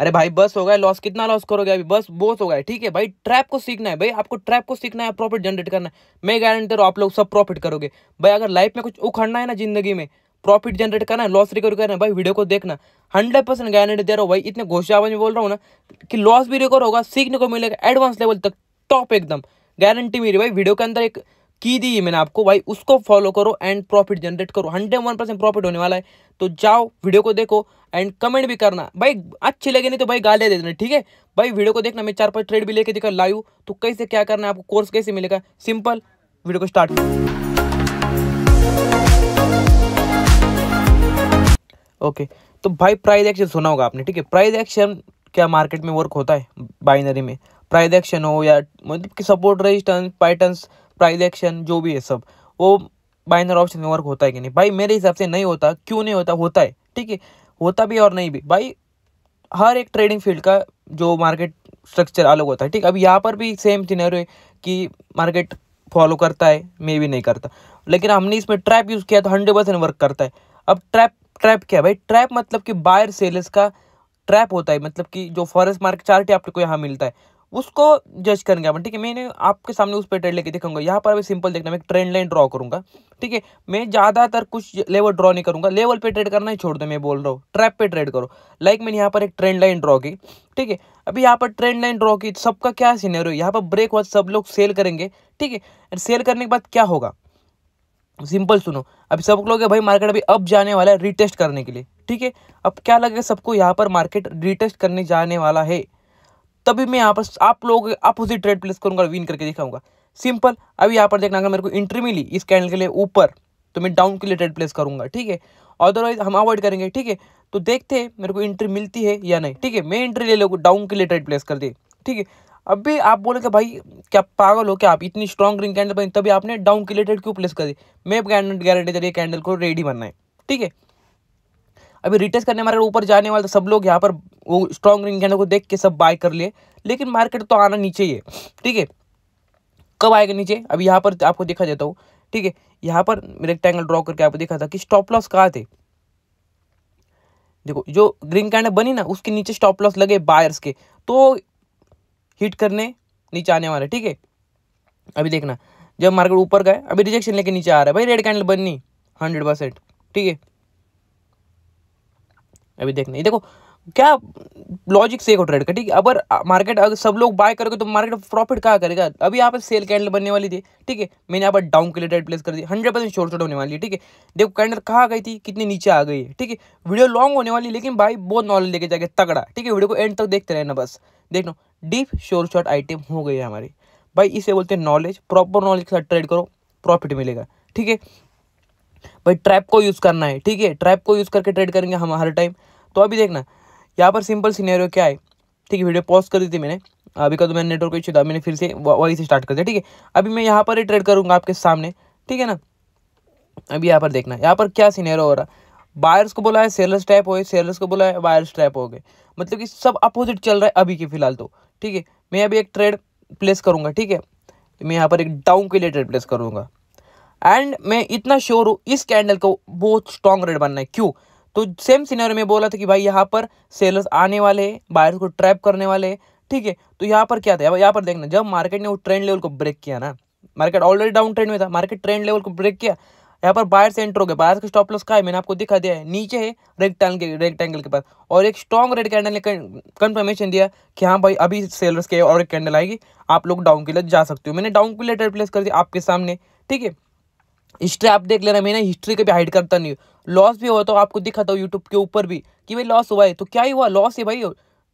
अरे भाई बस हो गया लॉस कितना लॉस करोगे अभी बस बहुत हो गया ठीक है भाई ट्रैप को सीखना है भाई आपको ट्रैप को सीखना है प्रॉफिट जनरेट करना है मैं गारंटी रहा हूँ आप लोग सब प्रॉफिट करोगे भाई अगर लाइफ में कुछ उखड़ना है ना जिंदगी में प्रॉफिट जनरेट करना है लॉस रिकवर करना है भाई वीडियो को देखना हंड्रेड परसेंट गारंटी दे रहा हूँ भाई इतने घोषे में बोल रहा हूँ ना कि लॉस भी रिकवर होगा सीखने को मिलेगा एडवांस लेवल तक टॉप एकदम गारंटी मेरी भाई वीडियो के अंदर एक की दी है मैंने आपको भाई उसको फॉलो करो एंड प्रॉफिट जनरेट करो हंड्रेड वन परसेंट प्रॉफिट होने वाला है तो जाओ वीडियो को देखो एंड कमेंट भी करना भाई अच्छे लगे नहीं तो भाई गालियाँ दे देना ठीक है भाई वीडियो को देखना मैं चार पाँच ट्रेड भी लेके देखा लाइव तो कैसे क्या करना है आपको कोर्स कैसे मिलेगा सिंपल वीडियो को स्टार्ट ओके तो भाई प्राइज एक्शन सुना होगा आपने ठीक है प्राइज एक्शन क्या मार्केट में वर्क होता है बाइनरी में प्राइज एक्शन हो या मतलब कि support resistance patterns price action जो भी है सब वो बाइनर ऑप्शन में वर्क होता है कि नहीं भाई मेरे हिसाब से नहीं होता क्यों नहीं होता होता है ठीक है होता भी और नहीं भी भाई हर एक ट्रेडिंग फील्ड का जो मार्केट स्ट्रक्चर अलग होता है ठीक अब यहाँ पर भी सेम सिनेरियो है कि मार्केट फॉलो करता है मे भी नहीं करता लेकिन हमने इसमें ट्रैप यूज़ किया तो हंड्रेड परसेंट वर्क करता है अब ट्रैप ट्रैप क्या है भाई ट्रैप मतलब कि बायर सेलर्स का ट्रैप होता है मतलब कि जो फॉरेस्ट मार्केट चार्ट आपको यहाँ मिलता है उसको जज करेंगे अपन ठीक है मैंने आपके सामने उस पर ट्रेंड लेके दिखाऊंगा यहाँ पर अभी सिंपल देखना मैं एक ट्रेंड लाइन ड्रॉ करूंगा ठीक है मैं ज़्यादातर कुछ लेवल ड्रॉ नहीं करूंगा लेवल पे ट्रेड करना ही छोड़ दो मैं बोल रहा हूँ ट्रैप पे ट्रेड करो लाइक मैंने यहाँ पर एक ट्रेंड लाइन ड्रॉ की ठीक है अभी यहाँ पर ट्रेंड लाइन ड्रॉ की सबका क्या सीनेरियो यहाँ पर ब्रेक हुआ सब लोग सेल करेंगे ठीक है एंड सेल करने के बाद क्या होगा सिंपल सुनो अभी सब लोग भाई मार्केट अभी अब जाने वाला है रिटेस्ट करने के लिए ठीक है अब क्या लगेगा सबको यहाँ पर मार्केट रिटेस्ट करने जाने वाला है तभी मैं यहाँ पर आप लोग आप उसी ट्रेड प्लेस करूँगा विन करके दिखाऊंगा सिंपल अभी यहाँ पर देखना अगर मेरे को इंट्री मिली इस कैंडल के लिए ऊपर तो मैं डाउन के लिए ट्रेड प्लेस करूँगा ठीक है अदरवाइज हम अवॉइड करेंगे ठीक है तो देखते हैं मेरे को एंट्री मिलती है या नहीं ठीक है मैं एंट्री ले लूँगा डाउन के लिए ट्रेड प्लेस कर दी ठीक है अब भी आप कि भाई क्या पागल हो क्या आप इतनी स्ट्रॉन्ग रिंग कैंडल बनी तभी आपने डाउन के लिए ट्रेड क्यों प्लेस कर दी मैं गारंटी गारंटी कैंडल को रेडी बनना है ठीक है अभी रिटेस्ट करने मार्केट ऊपर जाने वाला था तो सब लोग यहाँ पर वो स्ट्रॉन्ग रिंग कैंडल को देख के सब बाय कर लिए लेकिन मार्केट तो आना नीचे ही है ठीक है कब आएगा नीचे अभी यहाँ पर आपको देखा जाता हूँ ठीक है यहाँ पर रेक्टेंगल ड्रॉ करके आपको देखा था कि स्टॉप लॉस कहाँ थे देखो जो ग्रीन कैंडल बनी ना उसके नीचे स्टॉप लॉस लगे बायर्स के तो हिट करने नीचे आने वाले ठीक है अभी देखना जब मार्केट ऊपर गए अभी रिजेक्शन लेके नीचे आ रहा है भाई रेड कैंडल बननी हंड्रेड परसेंट ठीक है अभी देखना देखो क्या लॉजिक से को ट्रेड का ठीक है अगर मार्केट अगर सब लोग बाय करोगे तो मार्केट प्रॉफिट कहाँ करेगा अभी यहाँ पर सेल कैंडल बनने वाली थी ठीक है मैंने यहाँ पर डाउन के लिए ट्रेड प्लेस कर दी हंड्रेड परसेंट शोर शॉर्ट होने वाली है ठीक है देखो कैंडल कहाँ गई थी कितनी नीचे आ गई है ठीक है वीडियो लॉन्ग होने वाली लेकिन भाई बहुत नॉलेज लेके जाके तगड़ा ठीक है वीडियो को एंड तक देखते रहना बस देख लो डीप शोर शॉट आइटम हो गई है हमारी भाई इसे बोलते हैं नॉलेज प्रॉपर नॉलेज के साथ ट्रेड करो प्रॉफिट मिलेगा ठीक है भाई ट्रैप को यूज़ करना है ठीक है ट्रैप को यूज़ करके ट्रेड करेंगे हम हर टाइम तो अभी देखना यहाँ पर सिंपल सीनेरियो क्या है ठीक है वीडियो पॉज कर दी थी मैंने अभी का तो मैंने नेटवर्क इच्छा था मैंने फिर से वही से स्टार्ट कर दिया ठीक है अभी मैं यहाँ पर ही ट्रेड करूँगा आपके सामने ठीक है ना अभी यहाँ पर देखना यहाँ पर क्या सीनेरियो हो रहा बायर्स को बोला है सेलर्स ट्रैप हो गए सेलर्स को बोला है बायर्स ट्रैप हो गए मतलब कि सब अपोजिट चल रहा है अभी के फिलहाल तो ठीक है मैं अभी एक ट्रेड प्लेस करूँगा ठीक है तो मैं यहाँ पर एक डाउन के लिए ट्रेड प्लेस करूँगा एंड मैं इतना श्योर हूँ इस कैंडल को बहुत स्ट्रॉन्ग रेड बनना है क्यों तो सेम सीनरी में बोला था कि भाई यहाँ पर सेलर्स आने वाले हैं बायर्स को ट्रैप करने वाले हैं ठीक है तो यहाँ पर क्या था यहाँ पर देखना जब मार्केट ने वो ट्रेंड लेवल को ब्रेक किया ना मार्केट ऑलरेडी डाउन ट्रेंड में था मार्केट ट्रेंड लेवल को ब्रेक किया यहाँ पर बायर्स से एंटर हो गया बायर का स्टॉप लॉस का है मैंने आपको दिखा दिया है नीचे है रेक्टैंगल के रेक्टैंगल के पास और एक स्ट्रॉन्ग रेड कैंडल ने कंफर्मेशन दिया कि हाँ भाई अभी सेलर्स के और एक कैंडल आएगी आप लोग डाउन के लिए जा सकते हो मैंने डाउन के लिए ट्रेड प्लेस कर दिया आपके सामने ठीक है हिस्ट्री आप देख लेना मैंने हिस्ट्री कभी हाइड करता नहीं लॉस भी हुआ तो आपको दिखाता हूँ यूट्यूब के ऊपर भी कि भाई लॉस हुआ है तो क्या ही हुआ लॉस है भाई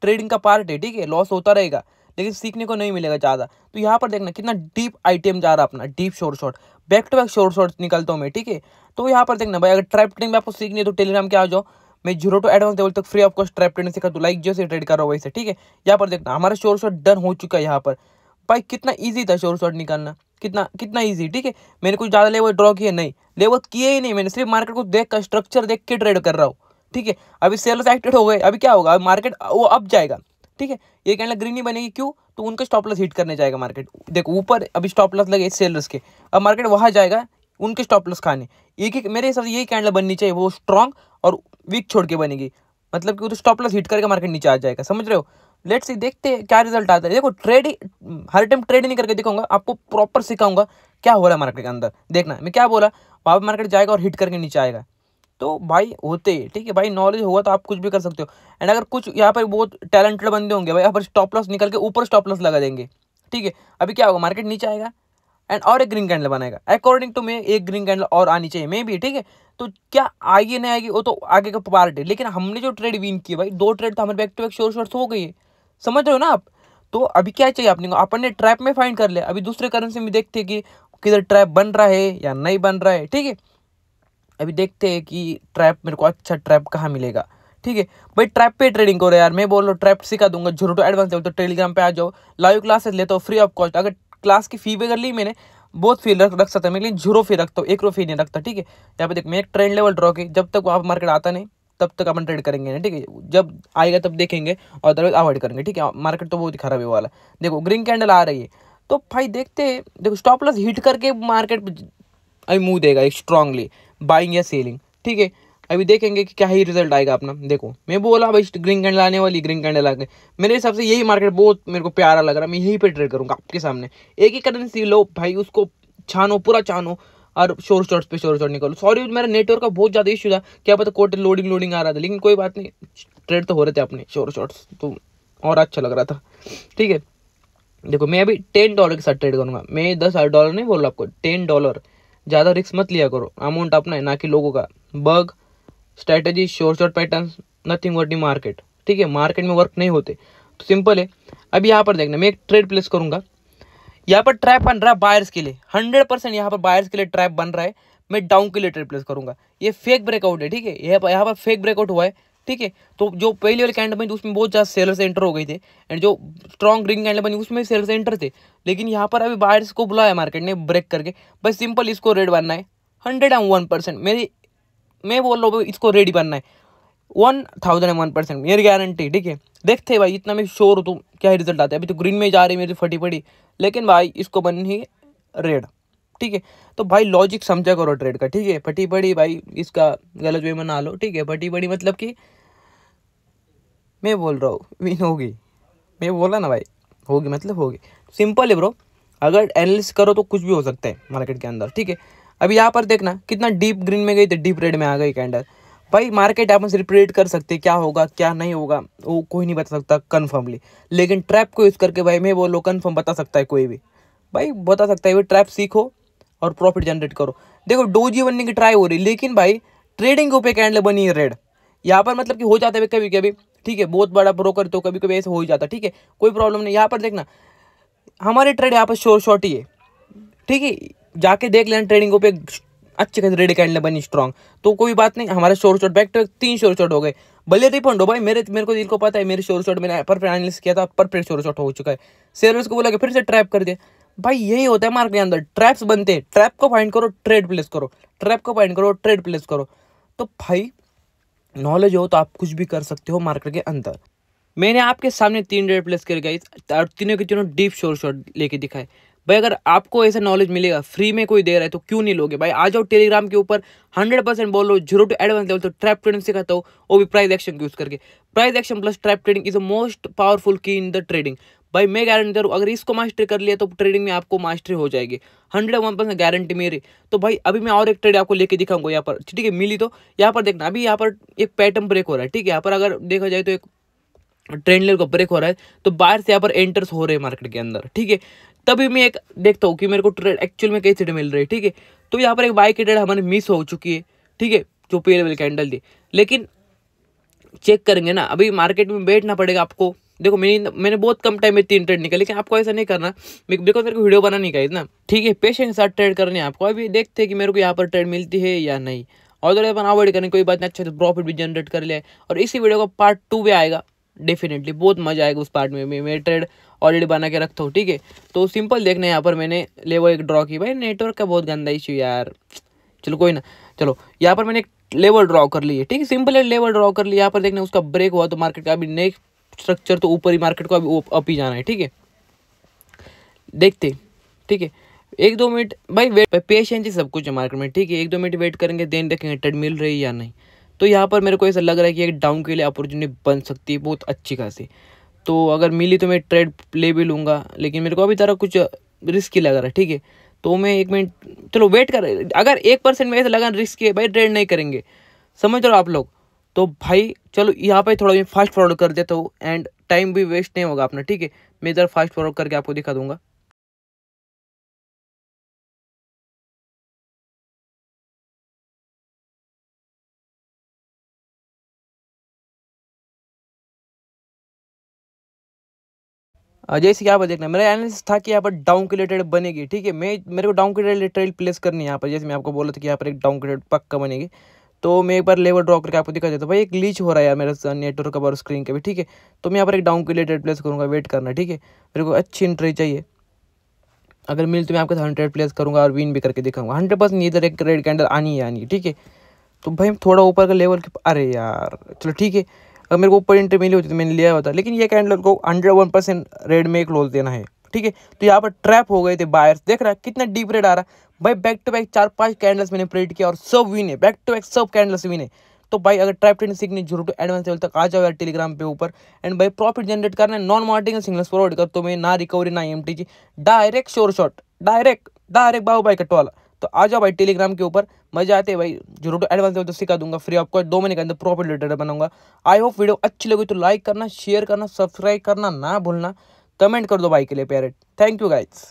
ट्रेडिंग का पार्ट है ठीक है लॉस होता रहेगा लेकिन सीखने को नहीं मिलेगा ज़्यादा तो यहाँ पर देखना कितना डीप आइटम जा रहा है अपना deep short short back to back short short निकलता हूँ मैं ठीक है तो यहाँ पर देखना भाई अगर ट्रैप ट्रेडिंग में आपको सीखनी है तो टेलीग्राम के आ जाओ मैं जीरो टू एडवांस लेवल तक फ्री आपको ट्रैप ट्रेडिंग सीखा दूँ लाइक जैसे ट्रेड करो वैसे ठीक है यहाँ पर देखना हमारा शॉर्ट शॉर्ट डन हो चुका है यहाँ पर भाई कितना ईजी था शॉर्ट शॉर्ट निकालना कितना कितना ईजी ठीक है मैंने कुछ ज़्यादा लेवल ड्रॉ किए नहीं लेवल किए ही नहीं मैंने सिर्फ मार्केट को देख कर स्ट्रक्चर देख के ट्रेड कर रहा हूँ ठीक है अभी सेल्स एक्टेड हो गए अभी क्या होगा अभी मार्केट वो अप जाएगा ठीक है ये कहना ग्रीन ही बनेगी क्यों तो उनका स्टॉप लॉस हिट करने जाएगा मार्केट देखो ऊपर अभी स्टॉप लॉस लगे सेलर्स के अब मार्केट वहाँ जाएगा उनके स्टॉप लॉस खाने एक एक मेरे हिसाब से यही कैंडल बननी चाहिए वो स्ट्रांग और वीक छोड़ के बनेगी मतलब कि वो तो स्टॉप लॉस हिट करके मार्केट नीचे आ जाएगा समझ रहे हो लेट्स सी देखते हैं क्या रिजल्ट आता है देखो ट्रेडिंग हर टाइम ट्रेड नहीं करके दिखाऊंगा आपको प्रॉपर सिखाऊंगा क्या हो रहा है मार्केट के अंदर देखना मैं क्या बोला वहाँ पर मार्केट जाएगा और हिट करके नीचे आएगा तो भाई होते ठीक है भाई नॉलेज होगा तो आप कुछ भी कर सकते हो एंड अगर कुछ यहाँ पर बहुत टैलेंटेड बंदे होंगे भाई यहाँ पर स्टॉप लॉस निकल के ऊपर स्टॉप लॉस लगा देंगे ठीक है अभी क्या होगा मार्केट नीचे आएगा एंड और एक ग्रीन कैंडल बनाएगा अकॉर्डिंग टू मे एक ग्रीन कैंडल और आनी चाहिए मे भी ठीक है तो क्या आगे नहीं आएगी वो तो आगे का पार्ट है लेकिन हमने जो ट्रेड विन किया भाई दो ट्रेड तो हमारे back to back sure shots हो गई है समझ रहे हो ना आप तो अभी क्या चाहिए आपने को अपन ने ट्रैप में फाइंड कर लिया अभी दूसरे करेंसी में देखते हैं कि किधर ट्रैप बन रहा है या नहीं बन रहा है ठीक है अभी देखते हैं कि ट्रैप मेरे को अच्छा ट्रैप कहाँ मिलेगा ठीक है भाई ट्रैप पे ट्रेडिंग करो यार मैं बोल रहा हूँ ट्रैप सिखा दूंगा जीरो तो एडवांस तो टेलीग्राम पे आ जाओ लाइव क्लासेस लेता हूँ फ्री ऑफ कॉस्ट अगर क्लास की फी वगैरह ली मैंने बहुत फी रख रख सकता है मैं लेकिन जीरो फी रखता हूँ एक रो फी नहीं रखता ठीक है यहाँ पे देख मैं एक ट्रेंड लेवल ड्रॉ की जब तक वहाँ मार्केट आता नहीं तब तक अपन ट्रेड करेंगे ना ठीक है जब आएगा तब देखेंगे और अदरवाइज अवॉइड करेंगे ठीक है मार्केट तो बहुत ही खराब है वाला देखो ग्रीन कैंडल आ रही है तो भाई देखते हैं देखो स्टॉप लॉस हिट करके मार्केट अभी मूव देगा स्ट्रांगली बाइंग या सेलिंग ठीक है अभी देखेंगे कि क्या ही रिजल्ट आएगा अपना देखो मैं बोला भाई ग्रीन कैंडल आने वाली ग्रीन कैंडल आ गए मेरे हिसाब से यही मार्केट बहुत मेरे को प्यारा लग रहा है मैं यही पे ट्रेड करूँगा आपके सामने एक ही करेंसी लो भाई उसको छानो पूरा छानो और शोर शॉर्ट्स पे शोर शॉट निकालो सॉरी मेरा नेटवर्क का बहुत ज़्यादा इशू था क्या पता कोटे लोडिंग लोडिंग आ रहा था लेकिन कोई बात नहीं ट्रेड तो हो रहे थे अपने शोर शॉट्स तो और अच्छा लग रहा था ठीक है देखो मैं अभी टेन डॉलर के साथ ट्रेड करूँगा मैं दस हज़ार डॉलर नहीं बोल रहा आपको टेन डॉलर ज़्यादा रिस्क मत लिया करो अमाउंट अपना है ना कि लोगों का bug strategy sure shot pattern nothing worth market ठीक है मार्केट में वर्क नहीं होते तो सिंपल है अभी यहाँ पर देखना मैं एक ट्रेड प्लेस करूंगा यहाँ पर ट्रैप बन रहा है बायर्स के लिए हंड्रेड परसेंट यहाँ पर बायर्स के लिए ट्रैप बन रहा है मैं डाउन के लिए ट्रेड प्लेस करूँगा ये फेक ब्रेकआउट है ठीक है यहाँ पर यहाँ पर फेक ब्रेकआउट हुआ है ठीक है तो जो पहली वाली कैंडल बनी उसमें बहुत ज़्यादा सेलर्स एंटर हो गए थे एंड जो स्ट्रॉन्ग ग्रीन कैंडल बनी उसमें से एंटर थे लेकिन यहाँ पर अभी बायर्स को बुलाया मार्केट ने ब्रेक करके बस सिंपल इसको रेड बनना है हंड्रेड एंड वन परसेंट मेरी मैं बोल रहा हूँ इसको रेडी बनना है one thousand and one percent मेरी गारंटी ठीक है देखते भाई इतना मैं श्योर हूँ तो क्या रिजल्ट आता है अभी तो ग्रीन में जा रही है मेरी तो फटी फटी लेकिन भाई इसको बनी रेड ठीक है तो भाई लॉजिक समझा करो ट्रेड का ठीक है फटी पड़ी भाई इसका गलत वे में ना लो ठीक है फटी पड़ी मतलब कि मैं बोल रहा हूँ विन होगी मैं बोला ना भाई होगी मतलब होगी सिंपल है ब्रो अगर एनालिस करो तो कुछ भी हो सकता है मार्केट के अंदर ठीक है अभी यहाँ पर देखना कितना डीप ग्रीन में गई थी डीप रेड में आ गई कैंडल भाई मार्केट आप सिर्फ प्रेडिक्ट कर सकते क्या होगा क्या नहीं होगा वो कोई नहीं बता सकता कन्फर्मली लेकिन ट्रैप को यूज़ करके भाई मैं बोलो कन्फर्म बता सकता है कोई भी भाई बता सकता है वो ट्रैप सीखो और प्रॉफिट जनरेट करो देखो डोजी बनने की ट्राई हो रही लेकिन भाई ट्रेडिंग के ऊपर कैंडल बनी है रेड यहाँ पर मतलब कि हो जाता है कभी कभी ठीक है बहुत बड़ा ब्रोकर तो कभी कभी ऐसे हो ही जाता है ठीक है कोई प्रॉब्लम नहीं यहाँ पर देखना हमारे ट्रेड यहाँ पर शोर शॉर्ट ही है ठीक है जाके देख लेना ट्रेडिंग के ऊपर अच्छे खासे रेड कैंडल बनी स्ट्रॉन्ग तो कोई बात नहीं हमारे शोर शॉट बैक टू तीन शोर शॉट हो गए भले रिफंड हो भाई मेरे मेरे को दिल को पता है मेरे शोर शॉट मैंने परफेक्ट एनालिस किया था परफेक्ट शोर शॉट हो चुका है सेलर्स को बोला कि फिर से ट्रैप कर दे भाई यही होता है मार्केट के अंदर ट्रैप्स बनते हैं ट्रैप को फाइंड करो ट्रेड प्लेस करो ट्रैप को फाइंड करो ट्रेड प्लेस करो तो भाई नॉलेज हो तो आप कुछ भी कर सकते हो मार्केट के अंदर मैंने आपके सामने तीन ट्रेड प्लेस कर गई और तीनों के तीनों डीप शोर शॉट लेके दिखाए भाई अगर आपको ऐसा नॉलेज मिलेगा फ्री में कोई दे रहा है तो क्यों नहीं लोगे भाई आ जाओ टेलीग्राम के ऊपर हंड्रेड परसेंट बोलो जीरो टू एडवांस लेवल तो ट्रैप ट्रेडिंग सिखाता हूँ वो भी प्राइस एक्शन यूज़ करके price action plus trap trading is a most powerful key in the trading भाई मैं गारंटी करूँ अगर इसको मास्टरी कर लिया तो ट्रेडिंग में आपको मास्टरी हो जाएगी हंड्रेड वन परसेंट गारंटी मेरी तो भाई अभी मैं और एक ट्रेड आपको लेके दिखाऊंगा यहाँ पर ठीक है मिली तो यहाँ पर देखना अभी यहाँ पर एक पैटर्न ब्रेक हो रहा है ठीक है यहाँ पर अगर देखा जाए तो एक ट्रेंड लेवल का ब्रेक हो रहा है तो बाहर से यहाँ पर एंटर्स हो रहे हैं मार्केट के अंदर ठीक है तभी मैं एक देखता हूँ कि मेरे को ट्रेड एक्चुअल में कई सीट मिल रही है ठीक है तो यहाँ पर एक बाई की ट्रेड हमारी मिस हो चुकी है ठीक है जो पी लेवल कैंडल थी लेकिन चेक करेंगे ना अभी मार्केट में बैठना पड़ेगा आपको देखो मैंने मैंने बहुत कम टाइम में तीन ट्रेड निकाले लेकिन आपको ऐसा नहीं करना बिकॉज मेरे को वीडियो बनानी का इतना ठीक है पेशेंट के साथ ट्रेड करने आपको अभी देखते हैं कि मेरे को यहाँ पर ट्रेड मिलती है या नहीं और अगर अपन अवॉइड करें कोई बात नहीं अच्छा तो प्रॉफिट भी जनरेट कर लिया और इसी वीडियो का पार्ट टू भी आएगा डेफिनेटली बहुत मज़ा आएगा उस पार्ट में मैं ट्रेड ऑलरेडी बना के रखता हूँ ठीक है तो सिंपल देखना यहाँ पर मैंने लेवल एक ड्रॉ की भाई नेटवर्क का बहुत गंदा इश्यू यार चलो कोई ना चलो यहाँ पर मैंने एक लेवल ड्रॉ कर लिया है ठीक है सिंपल है लेवल ड्रॉ कर लिया यहाँ पर देखना उसका ब्रेक हुआ तो मार्केट का अभी नेक्स्ट स्ट्रक्चर तो ऊपर ही मार्केट को अभी अप ही जाना है ठीक है देखते ठीक है एक दो मिनट भाई वेट पेशेंस ही सब कुछ है मार्केट में ठीक है एक दो मिनट वेट करेंगे देन देखेंगे ट्रेड मिल रही है या नहीं तो यहाँ पर मेरे को ऐसा लग रहा है कि एक डाउन के लिए अपॉर्चुनिटी बन सकती है बहुत अच्छी खासी तो अगर मिली तो मैं ट्रेड ले भी लूँगा लेकिन मेरे को अभी तरह कुछ ही लग रहा है ठीक है तो मैं एक मिनट चलो वेट कर अगर एक परसेंट में ऐसा लगा रिस्क है भाई ट्रेड नहीं करेंगे समझ रहे हो आप लोग तो भाई चलो यहाँ पर थोड़ा मैं फास्ट फॉरवर्ड कर देता हूँ एंड टाइम भी वेस्ट नहीं होगा अपना ठीक है मैं इधर फास्ट फॉरवर्ड करके आपको दिखा दूंगा जैसे कि यहाँ पर देखना मेरा एनालिसिस था कि यहाँ पर डाउन के रिलेटेड बनेगी ठीक है मैं मेरे को डाउन के रिलेटेड ट्रेड प्लेस करनी है यहाँ पर जैसे मैं आपको बोला था कि यहाँ पर एक डाउन क्रेडेड पक्का बनेगी तो मैं एक बार लेवल ड्रॉ करके आपको दिखा देता हूँ भाई एक लीच हो रहा है यार मेरा नेटवर्क और स्क्रीन का भी ठीक है तो मैं यहाँ पर एक डाउन के रिलेटेड प्लेस करूँगा वेट करना ठीक है मेरे को अच्छी एंट्री चाहिए अगर मिल तो मैं आपके हंड्रेड प्लेस करूँगा और विन भी करके दिखाऊंगा हंड्रेड परसेंट इधर एक रेड कैंडल आनी ही आनी ठीक है तो भाई थोड़ा ऊपर का लेवल के अरे यार चलो ठीक है अगर मेरे को ऊपर इंटर मिली होती तो मैंने लिया होता लेकिन ये कैंडल को हंड्रेड वन परसेंट रेड में क्लोज देना है ठीक है तो यहाँ पर ट्रैप हो गए थे बायर्स देख रहा है कितना डीप रेड आ रहा है भाई बैक टू बैक चार पांच कैंडल्स मैंने प्रिंट किया और सब विन है बैक टू बैक सब कैंडल्स विन है तो भाई अगर ट्रैप ट्रेंड सीखनी जरूर टू एडवांस लेवल तक आ जाओ यार टेलीग्राम पे ऊपर एंड भाई प्रॉफिट जनरेट करना है नॉन मार्टिंग सिग्नल्स फॉरवर्ड कर तो मैं ना रिकवरी ना एम direct sure shot direct direct बाबू भाई कटवाला तो आ जाओ भाई टेलीग्राम के ऊपर मजा आते भाई जो रोटो एडवांस लेवल तो सिखा दूंगा फ्री आपको दो महीने के अंदर प्रॉफिट रिलेटेड बनाऊंगा आई होप वीडियो अच्छी लगी तो लाइक करना शेयर करना सब्सक्राइब करना ना भूलना कमेंट कर दो भाई के लिए प्यारे थैंक यू गाइज